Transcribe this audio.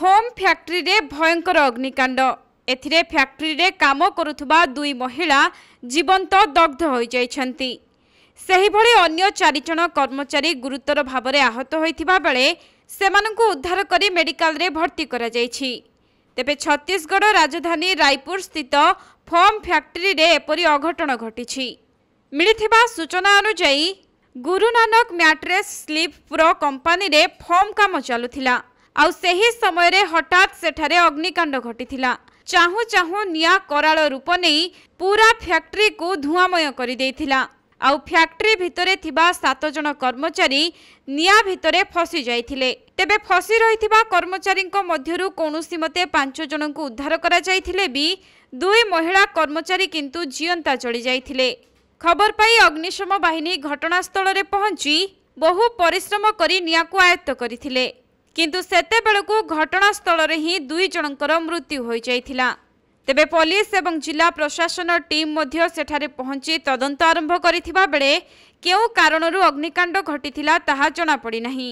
home ଫ୍ୟାକ୍ଟ୍ରିରେ ଭୟଙ୍କର ଅଗ୍ନିକାଣ୍ଡ ଏଥିରେ ଫ୍ୟାକ୍ଟ୍ରିରେ କାମ କରୁଥିବା ଦୁଇ ମହିଳା ଜୀବନ୍ତ ଦଗ୍ଧ ହୋଇଯାଇଛନ୍ତି ସେହିଭଳି ଅନ୍ୟ ଚାରିଜଣ କର୍ମଚାରୀ ଗୁରୁତର ଭାବରେ ଆହତ ହୋଇଥିବା ବେଳେ ସେମାନଙ୍କୁ ଉଦ୍ଧାର କରି ମେଡିକାଲରେ ଭର୍ତ୍ତି କରାଯାଇଛି ତେବେ ଛତିଶଗଡ଼ ରାଜଧାନୀ ରାୟପୁର ସ୍ଥିତ ଫର୍ମ ଫ୍ୟାକ୍ଟ୍ରିରେ ଏପରି ଅଘଟଣ ଘଟିଛି ମିଳିଥିବା ସୂଚନା ଅନୁଯାୟୀ Guru Nanak mattress sleep pro କମ୍ପାନୀରେ ଫର୍ମ କାମ ଚାଲୁଥିଲା ଆଉ ସେହି ସମୟରେ ହଠାତ୍ ସେଠାରେ ଅଗ୍ନିକାଣ୍ଡ ଘଟିଥିଲା ଚାହୁଁ ଚାହୁଁ ନିଆଁ କରାଳ ରୂପ ନେଇ ପୁରା ଫ୍ୟାକ୍ଟ୍ରିକୁ ଧୂଆଁମୟ କରିଦେଇଥିଲା ଆଉ ଫ୍ୟାକ୍ଟ୍ରି ଭିତରେ ଥିବା ସାତ ଜଣ କର୍ମଚାରୀ ନିଆଁ ଭିତରେ ଫସି ଯାଇଥିଲେ ତେବେ ଫସି ରହିଥିବା କର୍ମଚାରୀଙ୍କ ମଧ୍ୟରୁ କୌଣସି ମତେ ପାଞ୍ଚ ଜଣଙ୍କୁ ଉଦ୍ଧାର କରାଯାଇଥିଲେ ବି ଦୁଇ ମହିଳା କର୍ମଚାରୀ କିନ୍ତୁ ଜିଅନ୍ତା ଚଳିଯାଇଥିଲେ ଖବର ପାଇ ଅଗ୍ନିଶମ ବାହିନୀ ଘଟଣାସ୍ଥଳରେ ପହଞ୍ଚି ବହୁ ପରିଶ୍ରମ କରି ନିଆଁକୁ ଆୟତ୍ତ କରିଥିଲେ କିନ୍ତୁ ସେତେବେଳକୁ ଘଟଣାସ୍ଥଳରେ ହିଁ ଦୁଇ ଜଣଙ୍କର ମୃତ୍ୟୁ ହୋଇଯାଇଥିଲା ତେବେ ପୋଲିସ ଏବଂ ଜିଲ୍ଲା ପ୍ରଶାସନ ଟିମ୍ ମଧ୍ୟ ସେଠାରେ ପହଞ୍ଚି ତଦନ୍ତ ଆରମ୍ଭ କରିଥିବା ବେଳେ କେଉଁ କାରଣରୁ ଅଗ୍ନିକାଣ୍ଡ ଘଟିଥିଲା ତାହା ଜଣାପଡ଼ିନାହିଁ